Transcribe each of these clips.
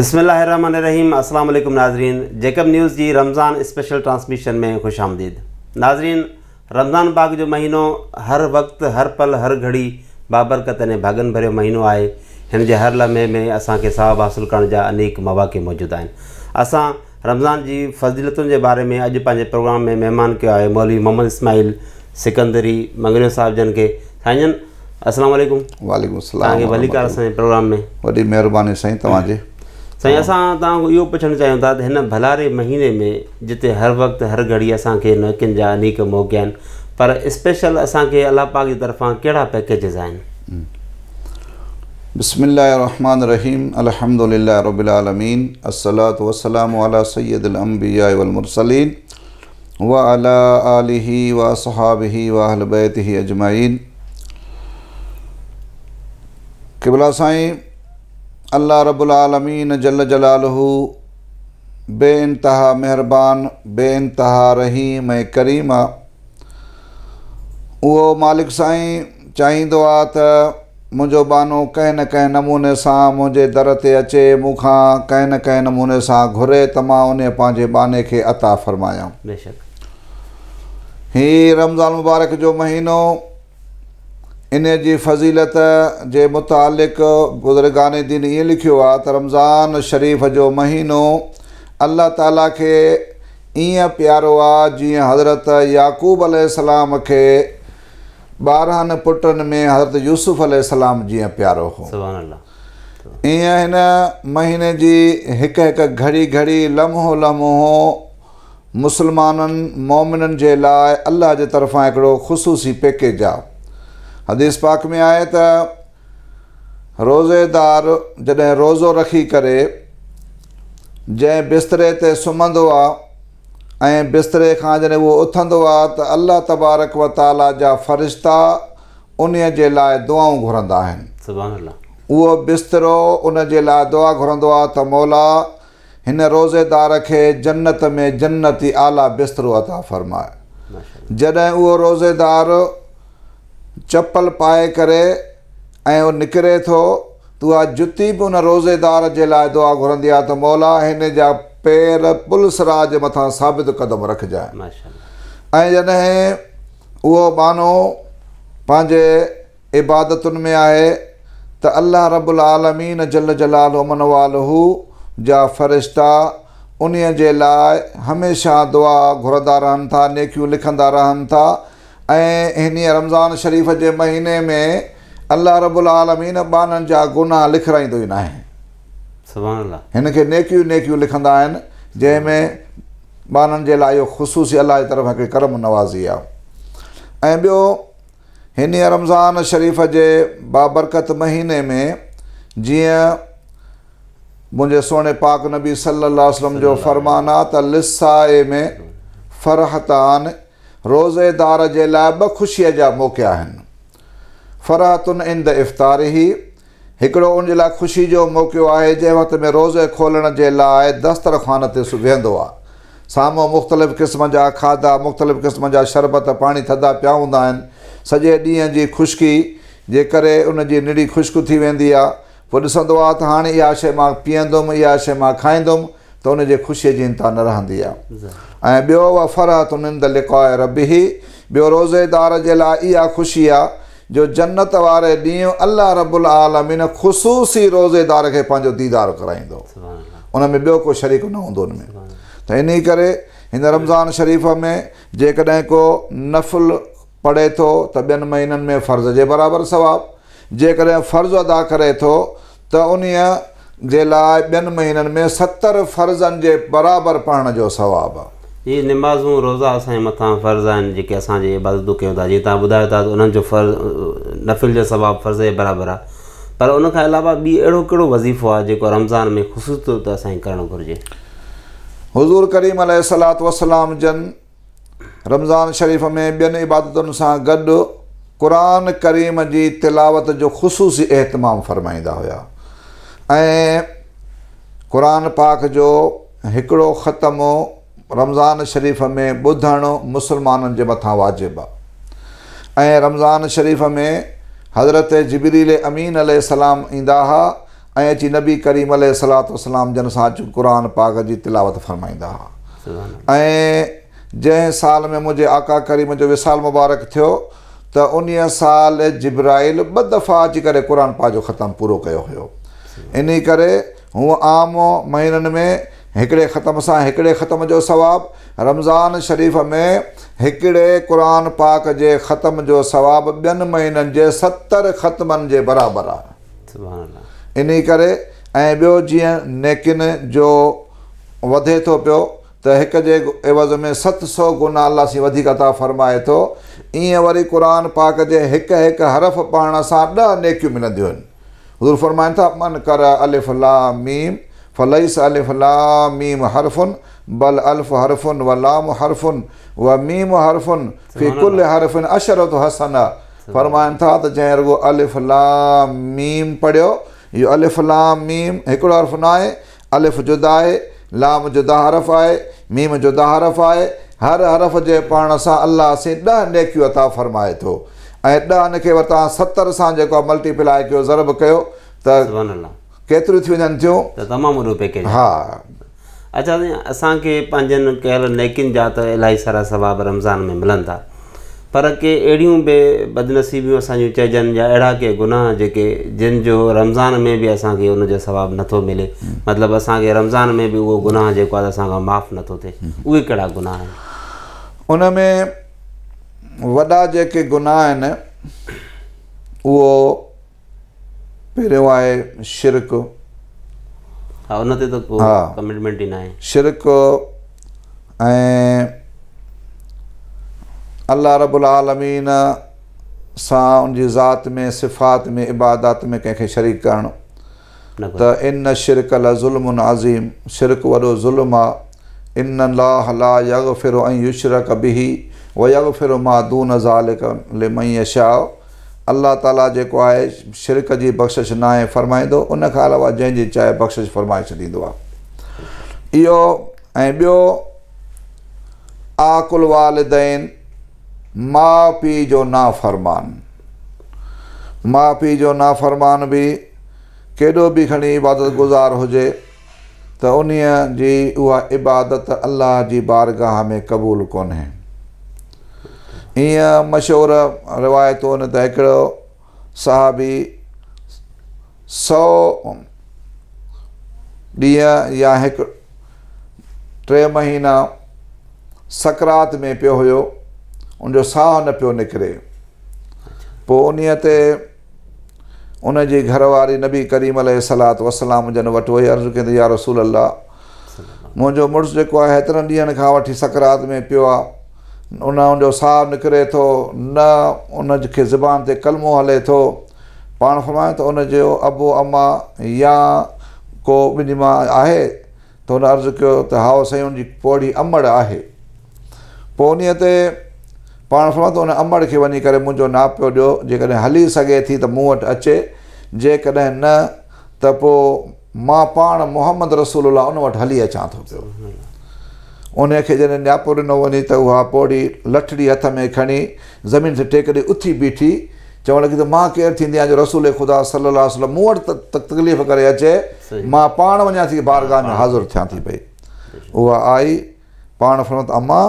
خوش آمدید रहीम رمضان नाज़रीन جو न्यूज़ जी रमज़ान स्पेशल ट्रांसमिशन में ख़ुश आम्दीद नाज़रीन रमज़ान बाग़ जो महीनो हर वक़्तु हर पल हर घड़ी बाबरकत ऐं भाॻनि भरियो महीनो आहे हिन जे हर लमे में असांखे सवाबु हासिलु करण जा अनेक मवाक़ मौजूदु रमज़ान जी फज़ीलतुनि जे बारे में अॼु पंहिंजे प्रोग्राम में महिमान कयो आहे मौवी मोहम्मद इस्मााइल सिकंदरी मंगरियो साहिब जन खे साईं مہربانی असांजे प्रोग्राम में साईं हाँ। असां तव्हांखां इहो पुछणु चाहियूं था त हिन भलारे महीने में जिते हर वक़्तु हर घड़ी असांखे नेकियुनि जा अनेक मौक़िया आहिनि पर स्पेशल असांखे अलाह पाक जी तरफ़ां कहिड़ा पैकेजिस आहिनि हम्म। बिस्मिल्लाहमान रहीम अलहमदिल्ला रबालमीन असलात वसलाम अला सैदअलम्बियामरसलिन व अला आलि व सहाबी वाहलबैत अजमाइन किबला साईं अल्लाह रबालमीन जल जलालहू बे इंतहा मेहरबान बे इंतहा रहीम ए करीम आहे मालिक साईं चाहींदो आहे त मुंहिंजो बानो कंहिं न नमूने से मुझे दर से अचे मुखा कंहिं न कंहिं नमूने से घुरे तो उन्हें पाँच बाने के अता फ़रमायां हीअ रमज़ान मुबारक जो महीनों इन जी फज़ीलत जे मुतालिक़ गाने दीन ईअं लिखियो आहे त रमज़ान शरीफ़ जो महीनो अल्लाह ताला खे ईअं प्यारो आहे जीअं हज़रत याक़ूब सलाम खे ॿारहनि पुटनि में हज़रत यूसुफ यूसुफ़ल जीअं प्यारो हो ईअं हिन महीने जी हिकु हिकु घड़ी घड़ी लम्हो लम्हो मुस्लमाननि मोमिननि जे लाइ अलाह जे तरफ़ां हिकिड़ो ख़ुशूसी पैकेज आहे हदीस पाक में आहे त रोज़ेदार जॾहिं रोज़ो रखी करे जंहिं बिस्तरे ते सुम्हंदो आहे ऐं बिस्तरे खां जॾहिं उहो उथंदो आहे त अलाह तबारक व ताला जा फ़रिश्ता उन जे लाइ दुआऊं घुरंदा आहिनि उहो बिस्तरो उन जे लाइ दुआ घुरंदो आहे त मौला हिन रोज़ेदार खे जन्नत में जन्नती आला बिस्तरो अता फ़र्माए जॾहिं उहो रोज़ेदारु चप्पल पाए करे ऐं उहो निकिरे थो त उहा जुती बि उन रोज़ेदार जे लाइ दुआ घुरंदी आहे त मौला हिन जा पेर पुलिस राज जे मथां साबित क़दमु रखजांइ ऐं जॾहिं उहो बानो पंहिंजे इबादतुनि में आहे त अलाह रबुल आलमीन जल जलाल उमनवाल हू जा फ़रिश्ता उन जे लाइ हमेशह दुआ घुरंदा रहनि था नेकियूं लिखंदा रहनि था ऐं हिन रमज़ान शरीफ़ जे महीने में अलाह रबु आलमीन बाननि जा गुनाह लिखाईंदो ई न आहे हिनखे नेकियूं नेकियूं लिखंदा आहिनि जंहिंमें बाननि जे लाइ इहो ख़ुशूसी अलाह जी तरफ़ हिकिड़ी करम नवाज़ी आहे ऐं ॿियो हिन रमज़ान शरीफ़ जे बाबरकत महीने में जीअं मुंहिंजे सोणे पाक नबी सलाहु वसलम जो फ़रमान आहे त लिसाए में फ़रहतान रोज़ेदार जे लाइ ॿ ख़ुशीअ जा मौक़ा आहिनि फ़रहतुनि इन द ई हिकिड़ो उन जे लाइ ख़ुशी जो मौक़ो आहे जंहिं वक़्त में रोज़े खोलण जे लाइ दस्तरखान ते वेहंदो आहे साम्हूं मुख़्तलिफ़ क़िस्म जा खाधा मुख़्तलिफ़ क़िस्म जा शरबत पाणी थधा पिया हूंदा आहिनि सॼे ॾींहं जी ख़ुश्की जे करे उन जी निड़ी ख़ुश्क थी वेंदी आहे पोइ ॾिसंदो आहे त हाणे इहा शइ मां पीअंदुमि इहा शइ मां खाईंदुमि उन उनजे ख़ुशीअ जी इंता न रहंदी आहे ऐं ॿियो उहा फ़रहत उन्हनि त लिकॉयाए रबी ॿियो रोज़ेदार जे लाइ इहा ख़ुशी आहे जो जन्नत वारे ॾींहुं अलाह रबुल अलालमी इन ख़ुशूसी रोज़ेदार खे पंहिंजो दीदार कराईंदो उन में ॿियो को शरीक न हूंदो उन में त इन करे हिन रमज़ान शरीफ़ में जेकॾहिं को नफ़ुल पढ़े थो त ॿियनि महीननि में फर्ज़ जे बराबरि सवाबु जेकॾहिं फर्ज़ु अदा करे थो त उन जे लाइ ॿियनि महीननि में सतरि फ़र्ज़नि जे बराबरि पढ़ण जो सवाबु आहे हीअ निमाज़ूं रोज़ा असांजे मथां फ़र्ज़ आहिनि जेके असांजे इबादतूं कयूं था जीअं तव्हां ॿुधायो था त उन्हनि जो फ़र्ज़ नफ़िल जो सवाबु फर्ज़ जे बराबरि आहे पर उन खां अलावा ॿी अहिड़ो कहिड़ो वज़ीफ़ो आहे जेको रमज़ान में ख़ुशि ख़ुशूस असांखे करणु घुरिजे हज़ूर करीम अल सलात वसलाम जन रमज़ान शरीफ़ में ॿियनि इबादतुनि सां गॾु क़ुर करीम जी तिलावत जो ख़ुशूसी अहतमामु फ़रमाईंदा हुया ऐं क़ुर पाक जो हिकिड़ो ख़तमु रमज़ान शरीफ़ में ॿुधणु मुस्लमाननि जे मथां वाजिबु आहे ऐं रमज़ान शरीफ़ में हज़रत जिबरील अमीन अले सलाम ईंदा हुआ ऐं अची नबी करीम अल सलातो सलाम सां अची क़ुर पाक जी तिलावत फ़रमाईंदा हुआ ऐं जंहिं साल में मुंहिंजे आका करीम जो विसाल मुबारक थियो त उन साल जिबराइल ॿ दफ़ा अची करे क़ुर पाक जो ख़तमु पूरो कयो हुयो इन करे हू आम महीननि में हिकिड़े ख़तम सां हिकिड़े ख़तम जो सवाबु रमज़ान शरीफ़ में हिकिड़े क़ुर पाक जे ख़तम जो सवाबु ॿियनि महीननि जे सतरि ख़तमनि जे बराबरि आहे इन करे ऐं ॿियो जीअं नेकिन जो वधे थो पियो त हिक जे एवज़ में सत सौ गुना गुनाह सी वधीक था फ़रमाए थो ईअं वरी क़ुर पाक जे हिकु हिकु हरफ़ पाण सां ॾह नेकियूं मिलंदियूं आहिनि हजूर फरमाया था मन कर अलफ़लामीम फलईस अलफ़लामीम हरफन बल अल्फ हरफन व लाम हरफन व मीम हरफन फ़िकुल हरफन अशरत हसन फरमाइनि था त जंहिं रुगो अलिफ़लामीम पढ़ो यो अलिफ़लामीम एक हरफ़ ना अलिफ़ जुदा आहे लाम जुदा हरफ़ आए मीम जुदा हरफ़ आए हर हरफ़ जे पाण सां अलाह से ॾह नेकियूं अता फ़रमाए थो ऐं ॾह हुनखे तव्हां सतरि सां जेको आहे मल्टीप्लाए कयो ज़रब कयो त केतिरियूं थी वञनि थियूं त तमामु वॾो पैकेज हा अच्छा साईं असांखे पंहिंजनि कयल नेकिन जा त इलाही सारा सवाब रमज़ान में मिलनि था पर के अहिड़ियूं बि बदनसीबियूं असांजूं चइजनि या अहिड़ा के गुनाह जेके जिन जो रमज़ान में बि असांखे उन जो सवाबु नथो मिले मतिलबु असांखे रमज़ान में बि उहो गुनाह जेको आहे त असांखां माफ़ु नथो थिए उहे कहिड़ा गुनाह आहिनि उन में वॾा जेके गुनाह आहिनि उहो पहिरियों आहे शिरक हा त कमिटमेंट ई न आहे शिरक ऐं अलाह रबुल आलमीन सां उन जी ज़ात में सिफ़ात में इबादात में कंहिंखे शरीक करणु त इन शिरक ल ज़ुल्म नाज़ीम शिरक वॾो ज़ुल्म आहे इन ला ला यग फिरो ऐं युशर कबी वयल फिर मादून ज़ालिमशा अल्लाह ताला जो है शिरक की बख़्शिश ना आहे उन अलावा जंहिंजी चाहे बख़्शिश फरमाय छॾींदो आहे इहो ऐं आकुल वालदेन माँ पी जो फरमान माँ पी जो फरमान भी केॾो भी खड़ी इबादत गुज़ार हो त उन्हीं जी इबादत अल्लाह की बारगाह में कबूल कोन्हे हीअं मशहूरु रिवायतूं आहिनि त हिकिड़ो साहबी सौ ॾींहं या हिकु टे महीना सकरात में पियो हुयो उनजो साहु न पियो निकिरे पोइ उन ते उनजी घरवारी नबी करीम अल सलात वसलाम जन वटि वई अर्ज़ु कंदी या रसूल अलाह मुंहिंजो मुड़ुसु जेको आहे हेतिरनि ॾींहंनि खां वठी सकरात में पियो आहे उन जो साह निकिरे थो न उन खे ज़बान ते कलमो हले थो पाण फरमाए त उनजो अबो अम्मा या को ॿिनि मां आहे त हुन अर्ज़ु कयो त हाउ साईं हुनजी पौड़ी अमड़ आहे पोइ उन ते पाण फरमाए सुभाणे उन अमड़ खे वञी करे मुंहिंजो नापियो ॾियो जेकॾहिं हली सघे थी त मूं वटि अचे जेकॾहिं न त पोइ मां पाण मोहम्मद रसूल उन वटि हली अचां थो पियो उन खे जॾहिं नियापो ॾिनो वञे त उहा पोड़ी लठड़ी हथ में खणी ज़मीन ते ठेक ॾे उथी बीठी चवणु लॻी त मां केरु थींदी आहियां जो रसूल खुदा मूं वटि त तकलीफ़ करे अचे मां पाण वञा थी बारगाह में हाज़ुरु थियां थी पई उहा आई पाण फिरो त अम्मां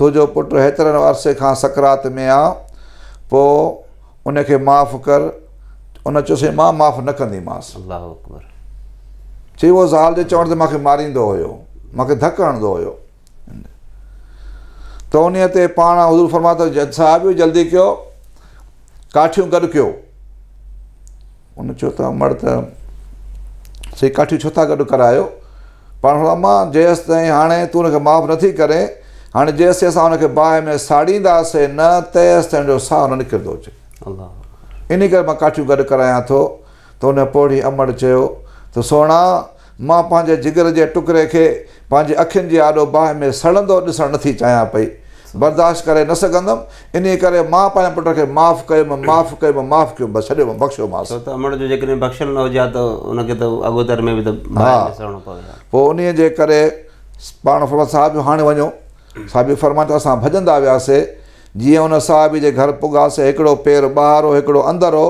तुंहिंजो पुटु हेतिरनि अरसे खां सकरात में आहे पोइ उन खे माफ़ु कर उन चयोसि मां माफ़ु न कंदीमांसि चई उहो ज़ाल जे चवण ते मूंखे मारींदो हुयो मूंखे धकु हणंदो हुयो त उन ते पाण हुज़ूल फरमात साहिब जल्दी कयो काठियूं गॾु कयो उन चयो त मर्द त साईं काठियूं छो था गॾु करायो पाण अमां जेसि ताईं हाणे तूं हुनखे माफ़ु नथी करे हाणे जेसिताईं असां हुनखे बाहि में साड़ींदासीं न तेसि ताईं हुनजो साहु न निकिरंदो अचे इन करे मां काठियूं गॾु करायां थो त हुन पोइ अमर चयो त सोणा मां पंहिंजे जिगर जे टुकड़े खे पंहिंजी अखियुनि जी आॾो बाहि में सड़ंदो ॾिसणु नथी चाहियां पई बर्दाश्त करे न सघंदुमि इन करे मां पंहिंजे पुट खे माफ़ु कयो माफ़ु कयो कयो छॾियो बख़्शियोसि हा पोइ उन जे करे पाण साहिब हाणे वञो साबी फरमाइ त असां भॼंदा वियासीं जीअं उन साहिब जे घर पुॻासीं हिकिड़ो पेर ॿाहिरि हो हिकिड़ो अंदरि हो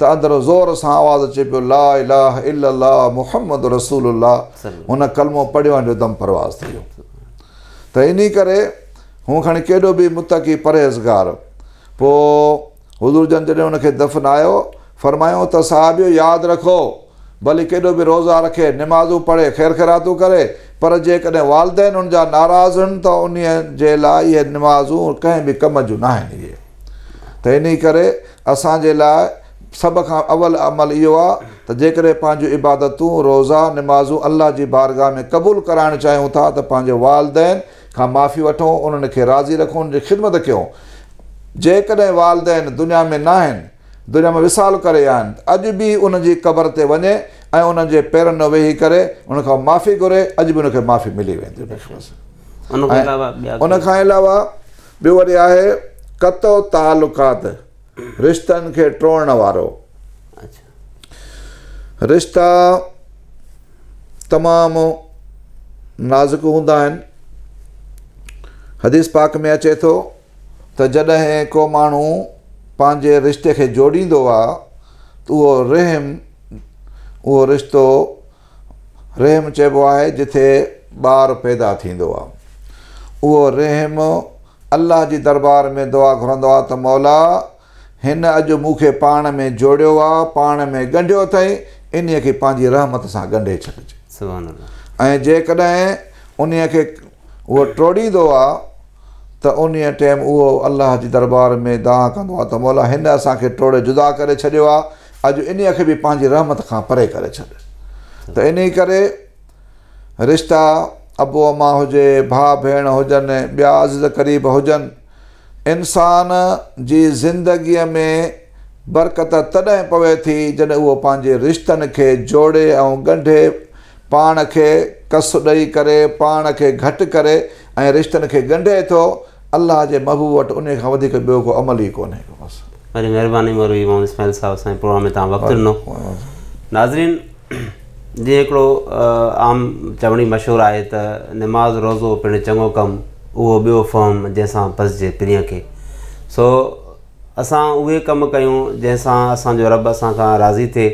त अंदरि ज़ोर सां आवाज़ु अचे पियो ला इलाह इल ला मुहम्मद रसूल हुन कलमो पढ़ियो जो दम परवाज़ थी वियो त इन करे हूअं खणी केॾो बि मुतक़ी परहेज़गार पोइ हुज़ूर जन जॾहिं हुनखे दफ़नायो फ़रमायो त साहिबियो यादि रखो भली केॾो बि रोज़ा रखे निमाज़ू पढ़े ख़ैर खैरातूं करे पर जेकॾहिं वालदेन उन जा नाराज़ आहिनि त उन जे लाइ इहे नमाज़ूं कंहिं बि कम जूं न आहिनि इहे त इन करे असांजे लाइ सभ खां अवल अमल इहो आहे त जेकॾहिं पंहिंजूं इबादतूं रोज़ा निमाज़ूं अलाह जी बारगाह में क़बूलु कराइणु चाहियूं था त पंहिंजे वालदेन खां माफ़ी वठो उन्हनि खे राज़ी रखो उन जी ख़िदमत कयूं जेकॾहिं वालदेन दुनिया में न आहिनि दुनिया में विसाल करे या आहिनि अॼु बि उन जी क़बर ते वञे ऐं उन्हनि जे पेरनि में वेही करे उनखां माफ़ी घुरे अॼु बि उनखे माफ़ी मिली वेंदी उनखां अलावा ॿियो वरी आहे कतो तालुकात रिश्तनि खे टोड़ण वारो रिश्ता तमामु नाज़ुक हूंदा आहिनि हदीस पाक में अचे थो त जॾहिं को माण्हू पंहिंजे रिश्ते खे जोड़ींदो आहे त उहो रहिम उहो रिश्तो रेम चइबो आहे जिथे ॿारु पैदा थींदो आहे उहो रहम अलाह जी दरबार में दुआ घुरंदो आहे त मौला हिन अॼु मूं पाण में जोड़ियो आहे पाण में ॻंढियो अथई इन्हीअ खे पंहिंजी रहमत सां ॻंढे छॾिजे ऐं जेकॾहिं उन खे उहो टोड़ींदो त उन टाइम उहो अलाह जी दरबार में दाह कंदो आहे त मौला हिन असांखे टोड़े जुदा करे छॾियो आहे अॼु इन्हीअ खे बि पंहिंजी रहमत खां परे करे छॾ त इन करे रिश्ता अबो अमा हुजे भाउ भेण हुजनि ॿिया अज़ करीब हुजनि इंसान जी ज़िंदगीअ में बरकत तॾहिं पवे थी जॾहिं उहो पंहिंजे रिश्तनि खे जोड़े ऐं ॻंढे पाण खे कसु ॾेई करे पाण खे घटि करे ऐं रिश्तनि खे ॻंढे थो अलाह जे महबूब वटि उन खां वधीक ॿियो को अमल ई कोन्हे वरी महिरबानी बसि वरी इस्माइल साहिब असांजे प्रोग्राम में तव्हां वक़्तु ॾिनो नाज़रीन जीअं हिकिड़ो आम चवणी मशहूरु आहे त निमाज़ रोज़ो पिणु चङो कमु उहो ॿियो फहम जंहिंसां बसिजे पीअ खे सो असां उहे कम कयूं जंहिंसां असांजो रब असां खां राज़ी थिए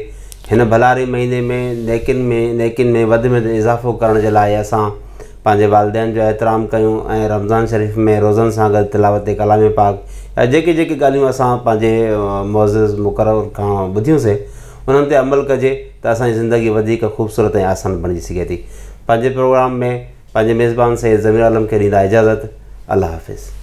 हिन भलारे महीने में नेकिन में नेकिन में वधि में वधि इज़ाफ़ो करण जे लाइ असां पंहिंजे वालदेन जो एतिराम कयूं ऐं रमज़ान शरीफ़ में रोज़नि सां गॾु तिलावत ते कलाम पाक ऐं जेके जेके ॻाल्हियूं असां पंहिंजे मौज़िज़ मुक़ररु खां ॿुधियूंसीं उन्हनि ते अमल कजे त असांजी ज़िंदगी वधीक ख़ूबसूरत ऐं आसान बणिजी सघे थी पंहिंजे प्रोग्राम में पंहिंजे मेज़बान सैद ज़मीर आलम खे ॾींदा इजाज़त अलाह हाफ़िज़